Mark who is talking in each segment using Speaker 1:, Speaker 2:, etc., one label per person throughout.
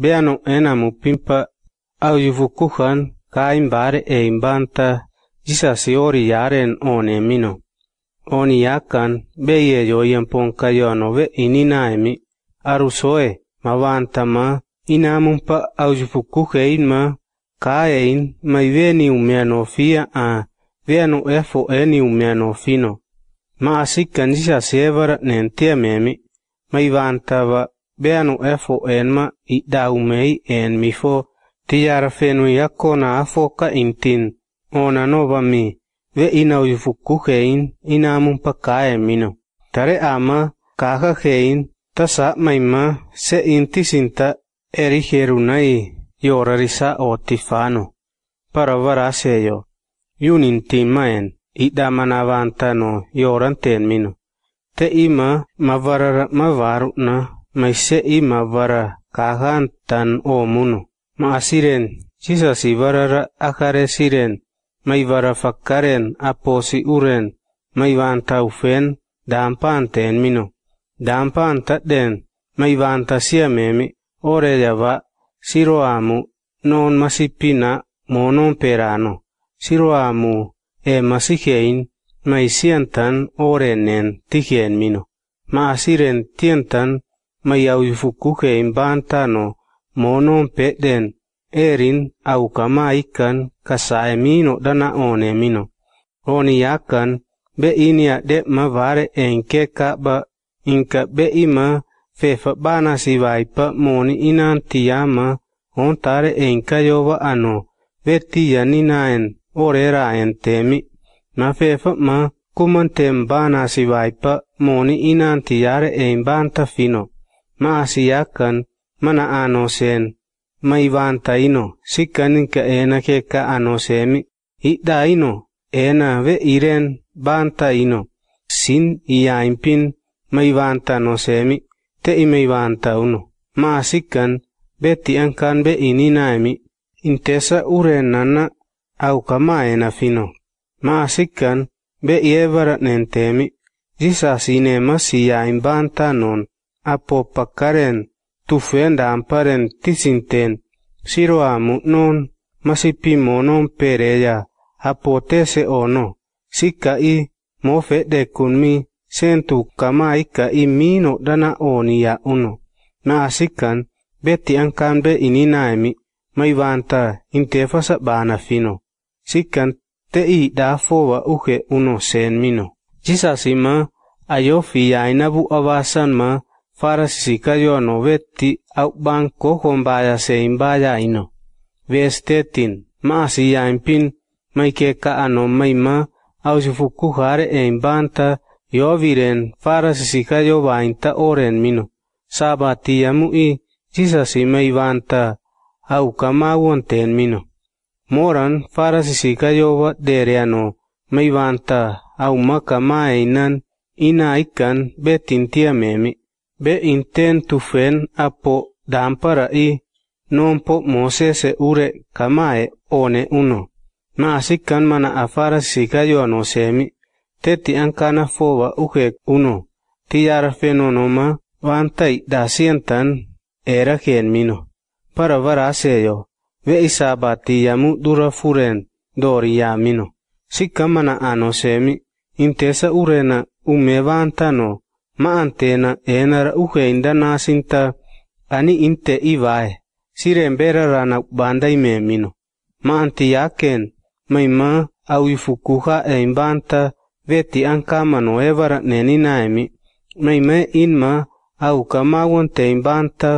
Speaker 1: bianum enam pimpa au yuvukuhan kaim bare e imbanta jisasi ori yaren one mino. Oni yakan beye yoyen ponkayono ve ininaemi arusoe mavantama inamumpa au yuvukuheima kaein maiveni umeanofia a vienu efo eni umeanofino. Ma asikan jisasi evara nentiememi maivantava beanu efo enma ma i ɗaumey en mi fo ti yara fenu yakko na afo ka intin ona nova mi ve ina yufukku hein ina mun e mino tare ama kaka hein ta sa'maima se inti sinta eri risa o otifano para i da manavanta no yoran mino te ima mavarara na maise ima bara kagan tan omunu. Maasiren, jesus ibarara akare siren, mai bara fakaren aposi uren, mai vanta ufen, dampan ten minu. Dampan den, mai vanta siamemi, ore java, siro amu, non masipina, monon perano. Siro amu, e masikein, mai siantan orenen tikien minu. Maasiren tientan, mayaw tano imbantano moononpe'den erin awkama ikkan mino dana mino. oni yakan be inia de'ma vare enke ka'ba inka be ima fefa bana sivaipa moni inan tiyama tare enka yova ano ve tiyaninaen oreraen temi na fefa ma kumantem bana sivaipa moni inan tiyare banta fino maasiyakan mana anoseen maivantaino sikaninka enakeka anosemi idaino ena ve iren vantaino sin iaimpin nosemi, te imeivantauno maasikan betiankan be ininaemi intesa urenanna ena fino maasikan be ievaratnentemi non. apopakaren tufendamparen, damparen tisinten non masipimo non pereya apotese ono sika i mofe de kunmi sentu kama i mino danaonia uno na asikan beti ankambe ininaemi maivanta intefasa bana fino sikan te i dafowa uke uno senmino jisasima inabu yainabu avasanma farasikayono vetti aukban kohombaya seimbaya ino. Viestetin maasijainpin maikeka imbanta ausifukuhare eimbanta joviren farasikayo vainta oren mino. au sisasimeivanta aukamauonteen mino. Moran farasikayo dereano ina aumakamaeinan inaikan betintiamemi. be intentu fen apo dampara i non po mosese ure kamae one uno. Maasikan mana afara sikayo no semi. Teti ankana foba uke uno. Tiara fenonoma vantai da sientan era mino. Para yo, Ve isabatiyamu dura furen mino. Sikamana ano semi. Intesa urena no. ma antena eenara uheynda naasinta ani inte ivaahe siremberarana bandaimemino ma anti yaaken maima awifukuha eimbanta veti ankama noevara neninaemi maime inma aukamawan teimbanta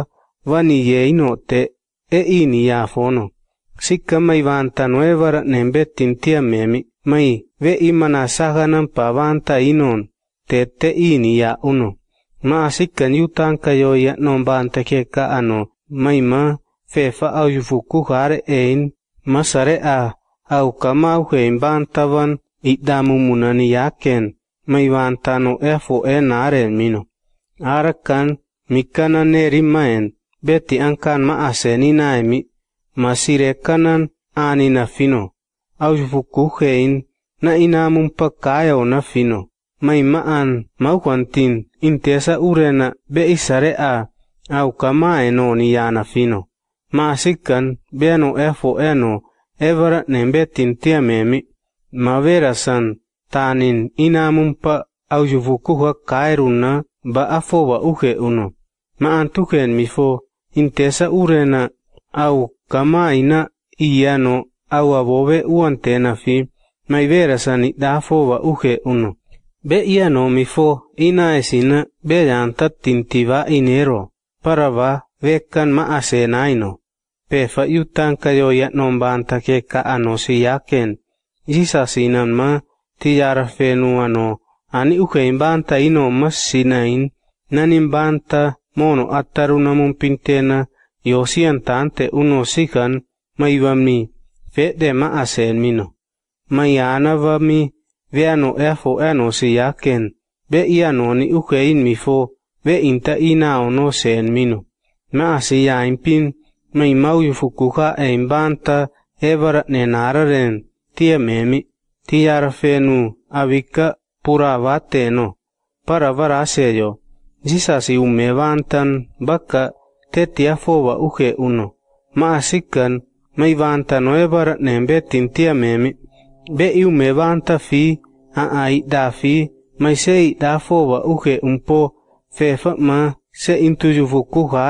Speaker 1: vaniyeinote e iniyafono sikka maivanta noevara nembetintiamemi mai ve imana sahanan pavanta inon tette ini ya unu. Maasikkan yutanka joya nombante keka ano. Maima fefa au yufuku hare ein masare a au kama au hein bantavan idamu munani yaken. Maivantano efo enaren mino. Arakan mikana nerimaen beti ankan maaseni naemi masire kanan ani na fino. Au yufuku hein na inamun pakayo na fino maima'an mauhuantin intesa urena be'isarea aukama enoni yana fino maasikan beno efo eno evara nembetin tiamemi maverasan tanin inamumpa aujuvukuha kairuna ba afowa uhe uno maantuhen mifo intesa urena au kamaina iyano au above uantena fi maiverasan dafowa uhe uno Be'ia no fo ina esina be'anta tintiva inero parava vekkan ma asenaino. Pefa yuttanka jo ja nombanta kekka anosi jaken. Jisa sinan ma tijarfenuano ani ukein banta inommas sinain nanin banta mono attarunamun pintena jo sientante unosikan maivami de ma asen mino. mi veano efo enosi yaken, ve ianoni ukein mifo, ve inta inaono sen minu. Maasi yainpin, maimau yufukuka eimbanta evara nenararen, tia memi, tiarfenu avika puravateno, paravaraseyo, sisasi umevantan bakka tetiafova uke uno. Maasikan, maivantano evara nembetin tia memi, be vanta fi a da fi da un po fe fa ma se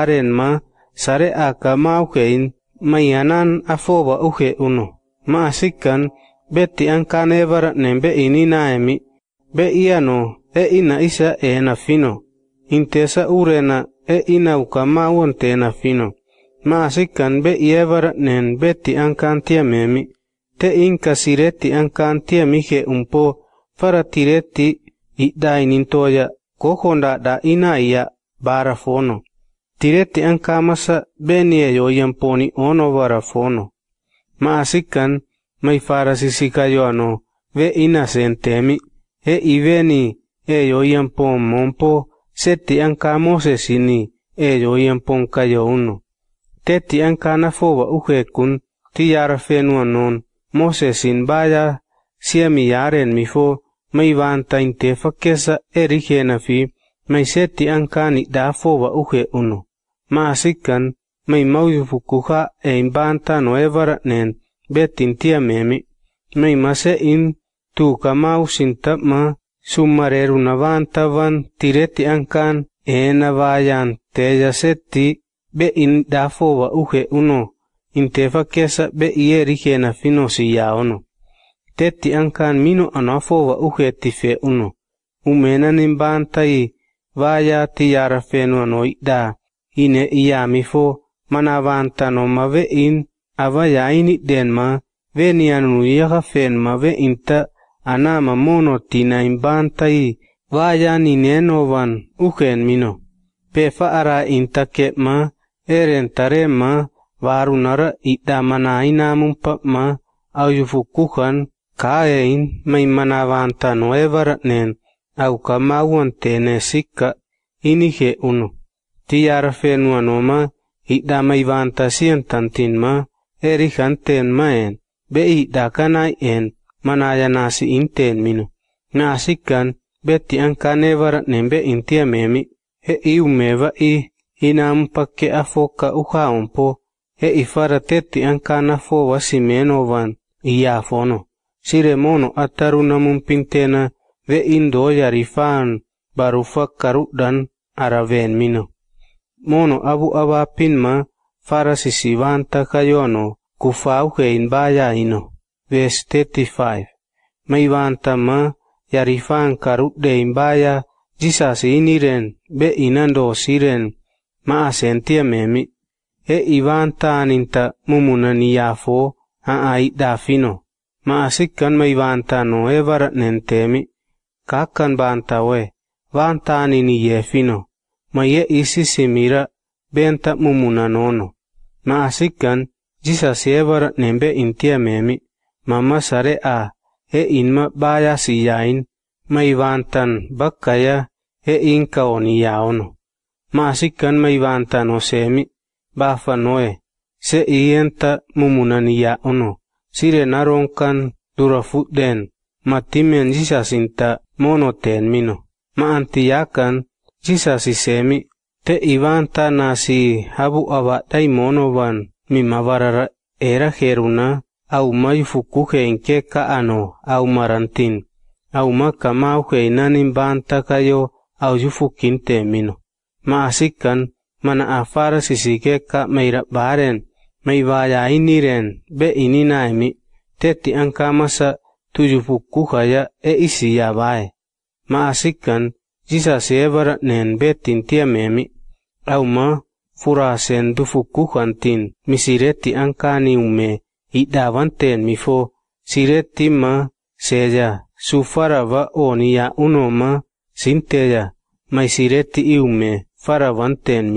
Speaker 1: ren ma sare a in akka maukein mayanan afoowa uhe uno ma'asikkan betti ankaneevara'nen be'ini naemi be'iano e ina isa na fino re urena e u inauka mawonteena fino ti a me mi te inka sireti ankantia mihe umpo fara tireti idai nintoya kohonda da ina iya bara fono. Tireti ankamasa benie yo yamponi ono bara fono. Maasikan mai fara sisika yo ano ve ina sentemi e iveni e yo yampon mompo seti ankamose sini e yo yampon kayo uno. Teti ankana foba uhekun tiyara non. Mosesin baya sia mi yaren mi fo mai vanta tain te fakesa eri hena fi mai seti ankani da fo wa uhe uno. sikkan mai e ein banta noevara nen betin tia memi. Mai mase in tapma mausinta ma summareruna van tireti ankan eena vajan teja setti be in da fo wa uhe uno kesa be iyerikeena finosi yaono Teti ankaan no no no mino anafova uheetti fe'uno umeenanin baantayi vaayaati yarafeenuano idhaa ine manavanta iyaamifo manavaantanoma ve'in ava yainidhenma veniyanuyaha feenma inta anama monotinain baantayi vaayaninenovan uken mino pefa ara inta ke'ma erentarema varunara idamana'inamumpa ayufukuhan ka'in maimanavantanoevaratnen aukamauantenesikka inige unu tiarfenuanoma idamaivantasientantinma maen be nasikan beti anka nasikkan betiankanevaratnen be memi he iumeva i inamupakke afoka uhaompo van iya fono sire iyafono siremono namun pintena ve indoyarifan barufakkaruɗɗan aravenmino mono abu abapinma farasisivantakkayono kufauhein bayaino ves 35 maivantama yarifan karuɗɗein baya jisasiniren be inandosiren ma'asentiamemi e ivantaninta a a'ai dafino ma'asikkan ma no e varatnentemi kakkan bantawe vantanini yefino ma ye isi simira benta mumunanono ma'asikkan jisa sievara nembe intiamemi mama sare a e inma baya siyain ma ivantan bakkaya e inka oniyaono ma'asikkan ma no semi bafa noe, se ienta mumunani ya ono, sire naronkan dura fuden, matimen sisäsintä monoten mino. ma antiyakan jakan sisäsisemi, te ivanta nasi habu ava tai monovan, mi mavarara era heruna, au mai fukuheen keka ano, au marantin, au makama uheinanin kayo au jufukin temino. ma asikan, mana afar sisikeka meira baren mei vaya iniren be ininaimi teti ankamasa tujupukkuhaya e isiya bae ma asikkan jisa sevara nen betin tiamemi auma furasen dufukkuhantin misireti ankaniume idavanten mifo sireti ma seja sufarava oniya unoma sinteja mai sireti iume faravan ten